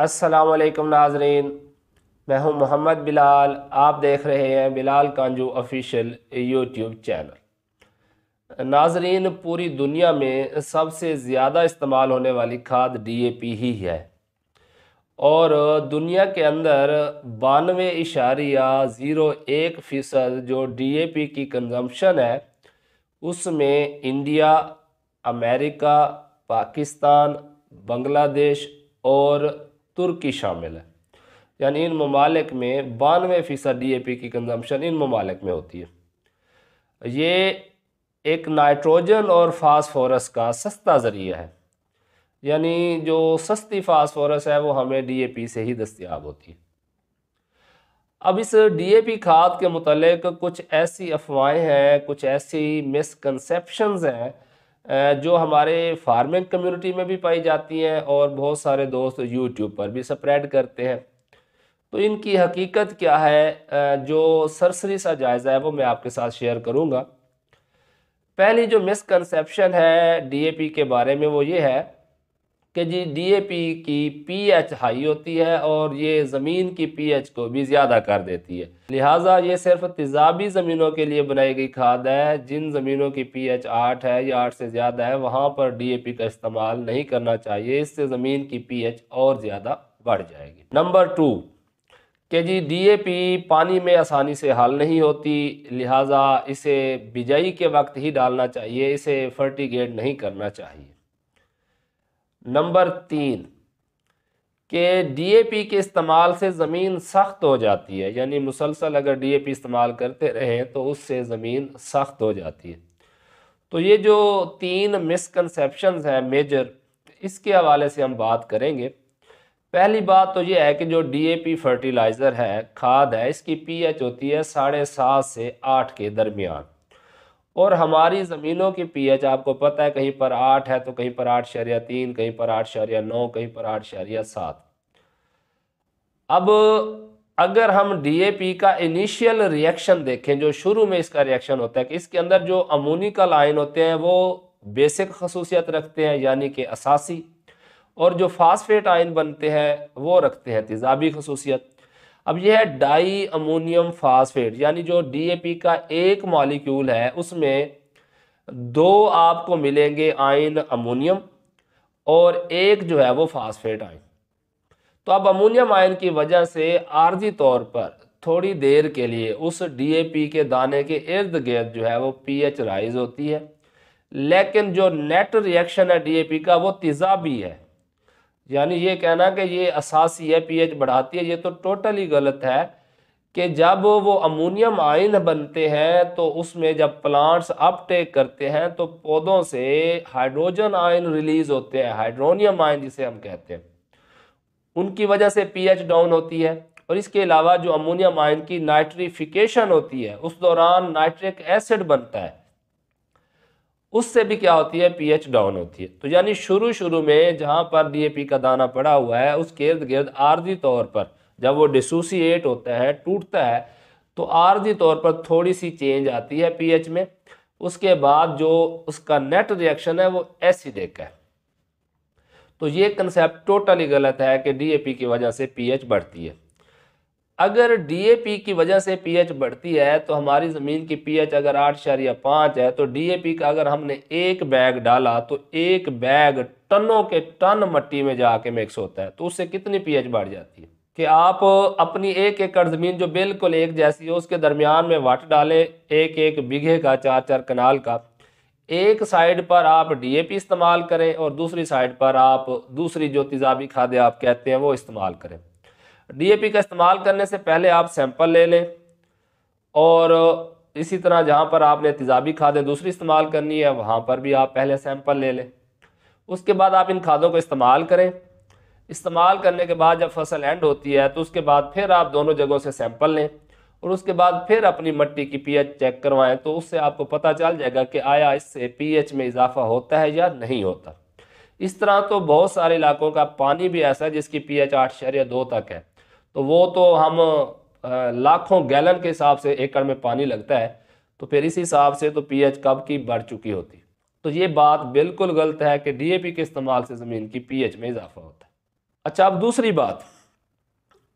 वालेकुम नाजरीन मैं हूं मोहम्मद बिलाल आप देख रहे हैं Bilal Kanju official YouTube channel नाजरीन पूरी दुनिया में सबसे ज़्यादा इस्तेमाल होने वाली खाद डीएपी ही है और दुनिया के अंदर बानवे इशारिया ज़ीरो एक फ़ीसद जो डीएपी की कंजम्पशन है उसमें इंडिया अमेरिका पाकिस्तान बांग्लादेश और तुर्की शामिल है यानी इन ममालिक में बानवे फ़ीसद डी ए पी की कंजम्पशन इन ममालिक में होती है ये एक नाइट्रोजन और फास्फोरस का सस्ता ज़रिया है यानी जो सस्ती फास्फोरस है वो हमें डी ए पी से ही दस्तियाब होती है अब इस डी ए पी खाद के मतलब कुछ ऐसी अफवाहें हैं कुछ ऐसी मिसकनसेप्शंस हैं जो हमारे फार्मिंग कम्युनिटी में भी पाई जाती हैं और बहुत सारे दोस्त यूट्यूब पर भी स्प्रेड करते हैं तो इनकी हकीकत क्या है जो सरसरी सा जायज़ा है वो मैं आपके साथ शेयर करूँगा पहली जो मिसकनसेप्शन है डीएपी के बारे में वो ये है कि जी डीएपी की पीएच हाई होती है और ये ज़मीन की पीएच को भी ज़्यादा कर देती है लिहाजा ये सिर्फ तेजाबी ज़मीनों के लिए बनाई गई खाद है जिन ज़मीनों की पीएच आठ है या आठ से ज़्यादा है वहाँ पर डीएपी का इस्तेमाल नहीं करना चाहिए इससे ज़मीन की पीएच और ज़्यादा बढ़ जाएगी नंबर टू के जी डी पानी में आसानी से हल नहीं होती लिहाजा इसे बिजाई के वक्त ही डालना चाहिए इसे फर्टिगेट नहीं करना चाहिए नंबर तीन ए डीएपी के इस्तेमाल से ज़मीन सख्त हो जाती है यानी मुसलसल अगर डीएपी इस्तेमाल करते रहें तो उससे ज़मीन सख्त हो जाती है तो ये जो तीन मिसकनसेप्शन हैं मेजर इसके हवाले से हम बात करेंगे पहली बात तो ये है कि जो डीएपी फर्टिलाइज़र है खाद है इसकी पीएच होती है साढ़े सात से आठ के दरमियान और हमारी ज़मीनों की पीएच आपको पता है कहीं पर आठ है तो कहीं पर आठ शरिया तीन कहीं पर आठ शरिया नौ कहीं पर आठ शरिया सात अब अगर हम डीएपी का इनिशियल रिएक्शन देखें जो शुरू में इसका रिएक्शन होता है कि इसके अंदर जो अमोनिकल आयन होते हैं वो बेसिक खसूसियत रखते हैं यानी कि असासी और जो फास्फेट आयन बनते हैं वो रखते हैं तेजाबी खसूसियत अब यह है डाई अमोनियम फास्फेट यानी जो डीएपी का एक मॉलिक्यूल है उसमें दो आपको मिलेंगे आयन अमोनियम और एक जो है वो फास्फेट आयन तो अब अमोनियम आयन की वजह से आर्जी तौर पर थोड़ी देर के लिए उस डीएपी के दाने के इर्द गिर्द जो है वो पीएच राइज होती है लेकिन जो नेट रिएक्शन है डीएपी का वो तिजाबी है यानी ये कहना कि ये असासी है पीएच बढ़ाती है ये तो टोटली गलत है कि जब वो अमोनियम आयन बनते हैं तो उसमें जब प्लांट्स अपटेक करते हैं तो पौधों से हाइड्रोजन आयन रिलीज होते हैं हाइड्रोनियम आयन जिसे हम कहते हैं उनकी वजह से पीएच डाउन होती है और इसके अलावा जो अमोनियम आयन की नाइट्रीफिकेशन होती है उस दौरान नाइट्रिक एसिड बनता है उससे भी क्या होती है पीएच डाउन होती है तो यानी शुरू शुरू में जहाँ पर डीएपी का दाना पड़ा हुआ है उसके इर्द गिर्द आर्जी तौर पर जब वो डिसोसिएट होता है टूटता है तो आर्जी तौर पर थोड़ी सी चेंज आती है पीएच में उसके बाद जो उसका नेट रिएक्शन है वो एसिडिक है तो ये कंसेप्ट टोटली गलत है कि डीएपी की वजह से पीएच बढ़ती है अगर डी की वजह से पी बढ़ती है तो हमारी ज़मीन की पी अगर आठ या पाँच है तो डी का अगर हमने एक बैग डाला तो एक बैग टनों के टन मट्टी में जाके मिक्स होता है तो उससे कितनी पी बढ़ जाती है कि आप अपनी एक एकड़ ज़मीन जो बिल्कुल एक जैसी हो उसके दरमियान में वाट डालें एक एक बीघे का चार चार कनाल का एक साइड पर आप डी इस्तेमाल करें और दूसरी साइड पर आप दूसरी जो तिजाबी खादें आप कहते हैं वो इस्तेमाल करें डीएपी का इस्तेमाल करने से पहले आप सैंपल ले लें और इसी तरह जहाँ पर आपने तेजाबी खादें दूसरी इस्तेमाल करनी है वहाँ पर भी आप पहले सैंपल ले लें उसके बाद आप इन खादों को इस्तेमाल करें इस्तेमाल करने के बाद जब फसल एंड होती है तो उसके बाद फिर आप दोनों जगहों से सैंपल लें और उसके बाद फिर अपनी मिट्टी की पीएच चेक करवाएं तो उससे आपको पता चल जाएगा कि आया इससे पीएच में इजाफा होता है या नहीं होता इस तरह तो बहुत सारे इलाकों का पानी भी ऐसा है जिसकी पीएच आठ शरिया दो तक है तो वो तो हम लाखों गैलन के हिसाब से एकड़ में पानी लगता है तो फिर इसी हिसाब से तो पीएच कब की बढ़ चुकी होती तो ये बात बिल्कुल गलत है कि डीएपी के इस्तेमाल से ज़मीन की पीएच में इजाफा होता है अच्छा अब दूसरी बात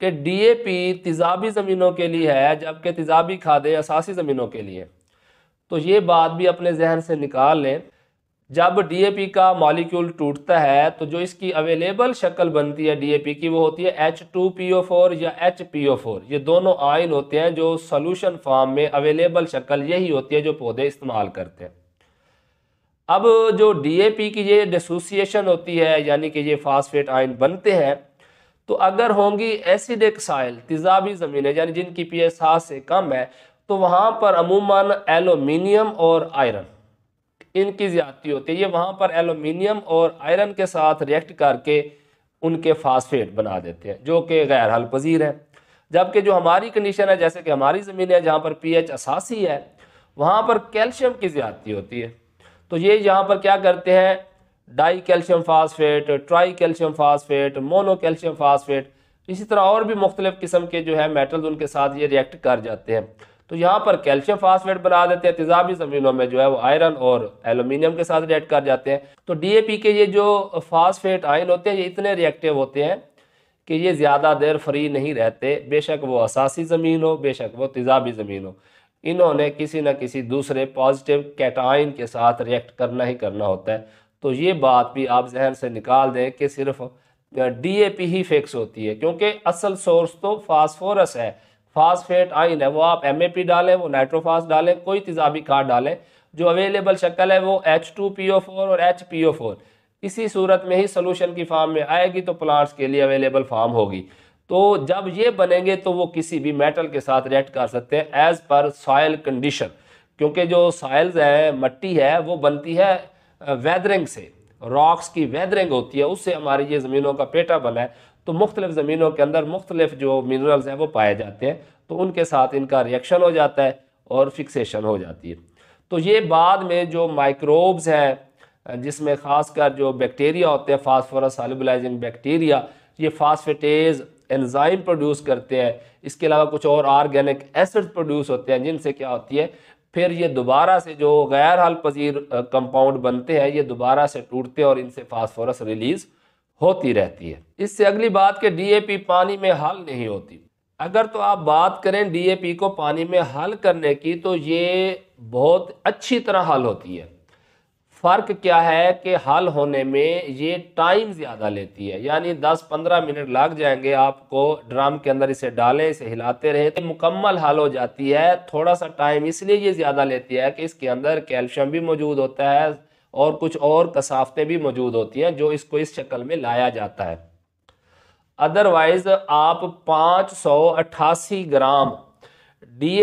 कि डीएपी तेजाबी ज़मीनों के लिए है जबकि तेजाबी खादे असासी ज़मीनों के लिए तो ये बात भी अपने जहन से निकाल लें जब डी का मॉलिक्यूल टूटता है तो जो इसकी अवेलेबल शक्ल बनती है डी की वो होती है फोर या फोर ये दोनों आयन होते हैं जो सोल्यूशन फॉर्म में अवेलेबल शक्ल यही होती है जो पौधे इस्तेमाल करते हैं अब जो डी की ये डिसोसिएशन होती है यानी कि ये फास्फेट आयन बनते हैं तो अगर होंगी एसिडिक साइल ज़मीन ज़मीनें यानी जिनकी पी एस से कम है तो वहाँ पर अमूमन एलोमिनियम और आयरन इनकी ज़्यादती होती है ये वहाँ पर एलुमिनियम और आयरन के साथ रिएक्ट करके उनके फास्फेट बना देते हैं जो कि गैर हल पजीर है जबकि जो हमारी कंडीशन है जैसे कि हमारी ज़मीन है जहाँ पर पी एच असासी है वहाँ पर कैल्शियम की ज़्यादती होती है तो ये यहाँ पर क्या करते हैं di calcium phosphate tri calcium phosphate mono calcium phosphate इसी तरह और भी मुख्तलिफ़ किस्म के जो है मेटल्स उनके साथ ये रिएक्ट कर जाते हैं तो यहाँ पर कैल्शियम फास्फेट बना देते हैं तेजाबी जमीनों में जो है वो आयरन और एल्यूमिनियम के साथ रिएक्ट कर जाते हैं तो डी के ये जो फास्फेट आयन होते हैं ये इतने रिएक्टिव होते हैं कि ये ज़्यादा देर फ्री नहीं रहते बेशक वो असासी ज़मीन हो बेशक वो तेजाबी ज़मीन हो इन्होंने किसी न किसी दूसरे पॉजिटिव कैटाइन के साथ रिएक्ट करना ही करना होता है तो ये बात भी आप जहन से निकाल दें कि सिर्फ डीएपी ही फिक्स होती है क्योंकि असल सोर्स तो फास्फोरस है फास्फेट आइन है वो आप एम डालें वो नाइट्रोफास डालें कोई तेजाबी कार डालें जो अवेलेबल शक्ल है वो H two P O four और एच पी ओ फोर इसी सूरत में ही सोलूशन की फार्म में आएगी तो प्लांट्स के लिए अवेलेबल फार्म होगी तो जब ये बनेंगे तो वो किसी भी मेटल के साथ रिएक्ट कर सकते हैं एज़ पर सॉयल कंडीशन क्योंकि जो सॉयल्स हैं मट्टी है वो बनती है वेदरिंग से रॉक्स की वेदरिंग होती है उससे हमारी ये ज़मीनों का पेटा बना है तो मुख्तलिफ़ ज़मीनों के अंदर मुख्तलिफ जो मिनरल्स हैं वो पाए जाते हैं तो उनके साथ इनका रिएक्शन हो जाता है और फिक्सेशन हो जाती है तो ये बाद में जो माइक्रोब्स हैं जिसमें ख़ासकर जो बैक्टीरिया होते हैं फास्फोरस सॉल्युबलाइजिंग बैक्टीरिया ये फास्फेटेज एंजाइम प्रोड्यूस करते हैं इसके अलावा कुछ और ऑर्गेनिक एसिड प्रोड्यूस होते हैं जिनसे क्या होती है फिर ये दोबारा से जो गैर हल पजीर कंपाउंड बनते हैं ये दोबारा से टूटते और इनसे फास्फोरस रिलीज होती रहती है इससे अगली बात कि पी पानी में हल नहीं होती अगर तो आप बात करें पी को पानी में हल करने की तो ये बहुत अच्छी तरह हल होती है फ़र्क क्या है कि हल होने में ये टाइम ज़्यादा लेती है यानी 10-15 मिनट लग जाएंगे आपको ड्राम के अंदर इसे डालें इसे हिलाते रहें तो मुकम्मल हल हो जाती है थोड़ा सा टाइम इसलिए ये ज़्यादा लेती है कि इसके अंदर कैल्शियम भी मौजूद होता है और कुछ और कसाफतें भी मौजूद होती हैं जो इसको इस शक्ल में लाया जाता है अदरवाइज़ आप पाँच ग्राम डी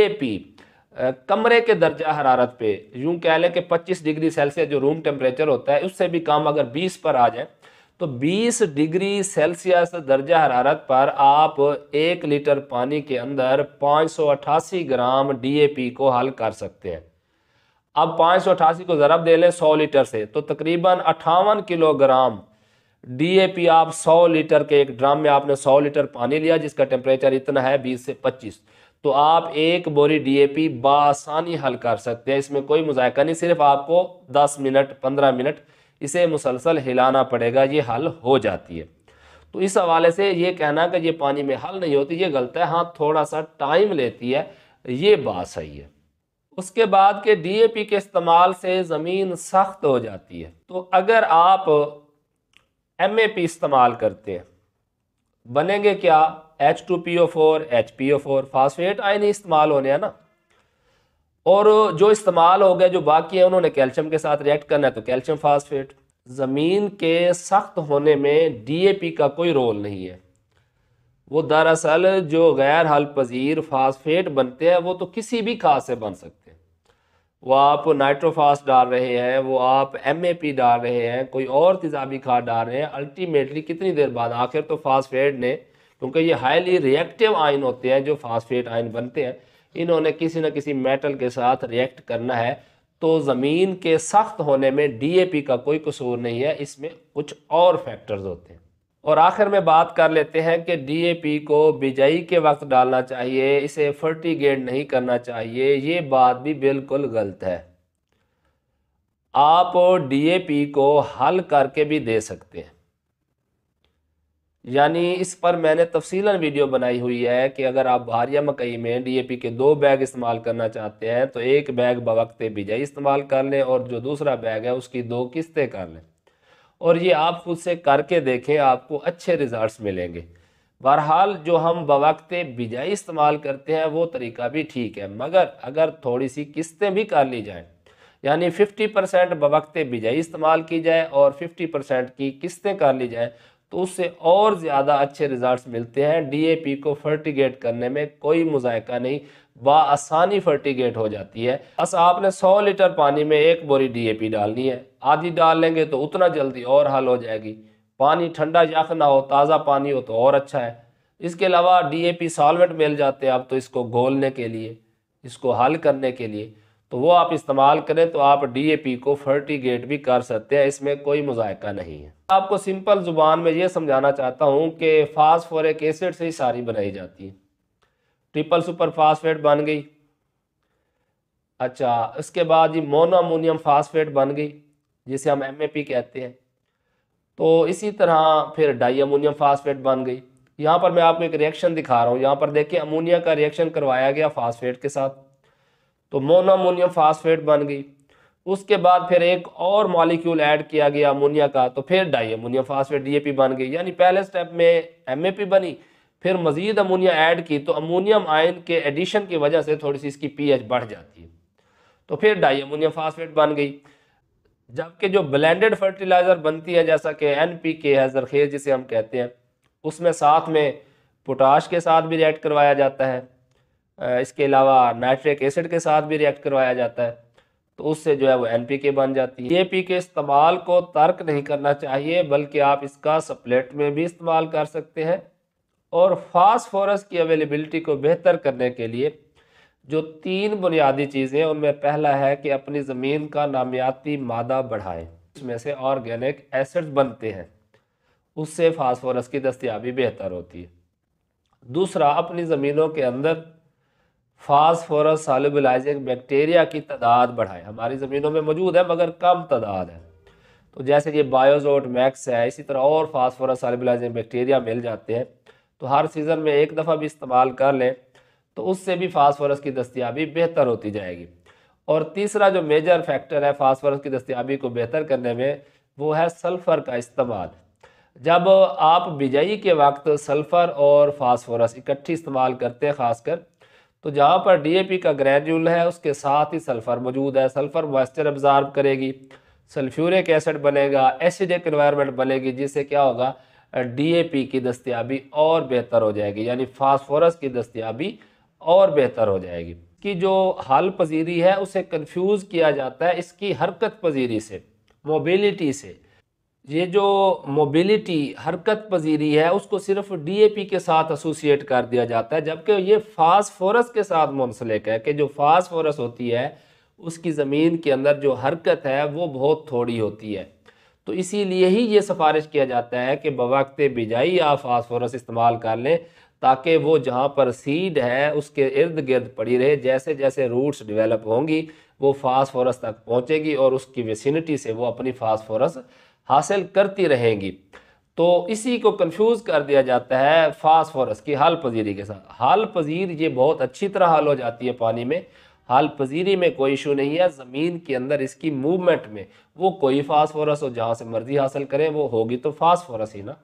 कमरे के दर्जा हरारत पे यूं कह लें कि 25 डिग्री सेल्सियस जो रूम टेम्परेचर होता है उससे भी कम अगर 20 पर आ जाए तो 20 डिग्री सेल्सियस दर्जा हरारत पर आप एक लीटर पानी के अंदर पाँच ग्राम डी को हल कर सकते हैं अब पाँच को ज़रब दे लें सौ लीटर से तो तकरीबन अट्ठावन किलोग्राम डी आप 100 लीटर के एक ड्राम में आपने 100 लीटर पानी लिया जिसका टेम्परेचर इतना है 20 से तो आप एक बोरी डीएपी बासानी हल कर सकते हैं इसमें कोई मुजायका नहीं सिर्फ आपको 10 मिनट 15 मिनट इसे मुसलसल हिलाना पड़ेगा ये हल हो जाती है तो इस हवाले से ये कहना कि ये पानी में हल नहीं होती ये गलत है हाँ थोड़ा सा टाइम लेती है ये बात सही है उसके बाद के पी के इस्तेमाल से ज़मीन सख्त हो जाती है तो अगर आप पी इस्तेमाल करते हैं बनेंगे क्या H two P O four H P O four phosphate ion इस्तेमाल होने हैं ना और जो इस्तेमाल हो गए जो बाकी हैं उन्होंने कैल्शियम के साथ रिएक्ट करना है तो कैल्शियम फास्फेट ज़मीन के सख्त होने में पी का कोई रोल नहीं है वो दरअसल जो गैर हल पजीर फास्फेट बनते हैं वो तो किसी भी खाद से बन सकते हैं वो आप नाइट्रोफास डाल रहे हैं वो आप एम ए पी डाल रहे हैं कोई और तजाबी खाद डाल रहे हैं अल्टीमेटली कितनी देर बाद आखिर तो फास्फेट ने क्योंकि ये हाईली रिएक्टिव आयन होते हैं जो फास्फेट आयन बनते हैं इन्होंने किसी न किसी मेटल के साथ रिएक्ट करना है तो ज़मीन के सख्त होने में डीएपी का कोई कसूर नहीं है इसमें कुछ और फैक्टर्स होते हैं और आखिर में बात कर लेते हैं कि डीएपी को बिजाई के वक्त डालना चाहिए इसे फर्टिगेट नहीं करना चाहिए ये बात भी बिल्कुल गलत है आप डीएपी को हल करके भी दे सकते हैं यानी इस पर मैंने तफसीला वीडियो बनाई हुई है कि अगर आप भार या मकई में डीएपी के दो बैग इस्तेमाल करना चाहते हैं तो एक बैग बवक्त बिजाई इस्तेमाल कर लें और जो दूसरा बैग है उसकी दो किस्तें कर लें और ये आप खुद से करके देखें आपको अच्छे रिजल्ट्स मिलेंगे बहरहाल जो हम बवक्त बिजाई इस्तेमाल करते हैं वो तरीका भी ठीक है मगर अगर थोड़ी सी किस्तें भी कर ली जाएँ यानी 50 परसेंट बवक्त बिजाई इस्तेमाल की जाए और 50 परसेंट की किस्तें कर ली जाएँ तो उससे और ज़्यादा अच्छे रिजल्ट्स मिलते हैं डीएपी को फर्टिगेट करने में कोई मुजायका नहीं बसानी फर्टिगेट हो जाती है बस आपने 100 लीटर पानी में एक बोरी डीएपी डालनी है आधी डाल लेंगे तो उतना जल्दी और हल हो जाएगी पानी ठंडा यख ना हो ताज़ा पानी हो तो और अच्छा है इसके अलावा पी सॉल्वेंट मिल जाते हैं आप तो इसको घोलने के लिए इसको हल करने के लिए तो वो आप इस्तेमाल करें तो आप पी को फर्टिगेट भी कर सकते हैं इसमें कोई मुजायका नहीं है आपको सिंपल ज़ुबान में ये समझाना चाहता हूँ कि फास्फोरिक एसिड से ही सारी बनाई जाती है ट्रिपल सुपर फास्फेट बन गई अच्छा इसके बाद ये मोनोमोनियम फास्फेट बन गई जिसे हम एम कहते हैं तो इसी तरह फिर डाई अमोनियम फास्फेट बन गई यहाँ पर मैं आपको एक रिएक्शन दिखा रहा हूँ यहाँ पर देखिए अमोनिया का रिएक्शन करवाया गया फास्फेट के साथ तो मोनामोनियम फास्फेट बन गई उसके बाद फिर एक और मॉलिक्यूल ऐड किया गया अमोनिया का तो फिर डाई अमोनिया फास्फेट डी बन गई यानी पहले स्टेप में एम बनी फिर मजीद अमोनिया ऐड की तो अमोनियम आयन के एडिशन की वजह से थोड़ी सी इसकी पीएच बढ़ जाती है तो फिर डाई अमोनिया फास्फेट बन गई जबकि जो ब्लेंडेड फर्टिलाइज़र बनती है जैसा कि एन पी के है जरखेज जिसे हम कहते हैं उसमें साथ में पोटाश के साथ भी रेड करवाया जाता है इसके अलावा नाइट्रिक एसिड के साथ भी रिएक्ट करवाया जाता है तो उससे जो है वो एन बन जाती है ये पी के इस्तेमाल को तर्क नहीं करना चाहिए बल्कि आप इसका सप्लेट में भी इस्तेमाल कर सकते हैं और फास्फोरस की अवेलेबिलिटी को बेहतर करने के लिए जो तीन बुनियादी चीज़ें उनमें पहला है कि अपनी ज़मीन का नामियाती मादा बढ़ाएं उसमें से ऑर्गेनिक एसिड्स बनते हैं उससे फास्फोरस की दस्तियाबी बेहतर होती है दूसरा अपनी ज़मीनों के अंदर फास्फोरस सालुबलाइजिंग बैक्टीरिया की तादाद बढ़ाए हमारी ज़मीनों में मौजूद है मगर कम तादाद है तो जैसे ये बायोजोट मैक्स है इसी तरह और फास्फोरस सालुबलाइजिंग बैक्टीरिया मिल जाते हैं तो हर सीज़न में एक दफ़ा भी इस्तेमाल कर लें तो उससे भी फास्फोरस की दस्तियाबी बेहतर होती जाएगी और तीसरा जो मेजर फैक्टर है फास्फोरस की दस्तियाबी को बेहतर करने में वो है सल्फ़र का इस्तेमाल जब आप बिजाई के वक्त सल्फ़र और फास्फोरस इकट्ठी इस्तेमाल करते हैं ख़ासकर तो जहाँ पर पी का ग्रेन्यूल है उसके साथ ही सल्फ़र मौजूद है सल्फ़र मॉइस्चर ऑब्ज़ार्व करेगी सल्फ्यूरिक एसिड बनेगा एसिडिक इन्वायरमेंट बनेगी जिससे क्या होगा पी की दस्तियाबी और बेहतर हो जाएगी यानी फास्फोरस की दस्तियाबी और बेहतर हो जाएगी कि जो हल पजीरी है उसे कन्फ्यूज़ किया जाता है इसकी हरकत पजीरी से मोबिलिटी से ये जो मोबिलिटी हरकत पजीरी है उसको सिर्फ पी के साथ एसोसिएट कर दिया जाता है जबकि ये फास्फोरस के साथ मुंसलिक है कि जो फास्फोरस होती है उसकी ज़मीन के अंदर जो हरकत है वो बहुत थोड़ी होती है तो इसीलिए ही ये सिफारिश किया जाता है कि बवक्त बिजाई आप फास्फोरस इस्तेमाल कर लें ताकि वो जहाँ पर सीड है उसके इर्द गिर्द पड़ी रहे जैसे जैसे रूट्स डिवेलप होंगी वो फास्फोरस तक पहुँचेगी और उसकी वेसिनिटी से वो अपनी फास्फोरस हासिल करती रहेंगी तो इसी को कंफ्यूज कर दिया जाता है फास्फोरस की हाल पजीरी के साथ हाल पजीर ये बहुत अच्छी तरह हाल हो जाती है पानी में हाल पजीरी में कोई इशू नहीं है ज़मीन के अंदर इसकी मूवमेंट में वो कोई फास्फोरस हो जहाँ से मर्जी हासिल करें वो होगी तो फास्फोरस ही ना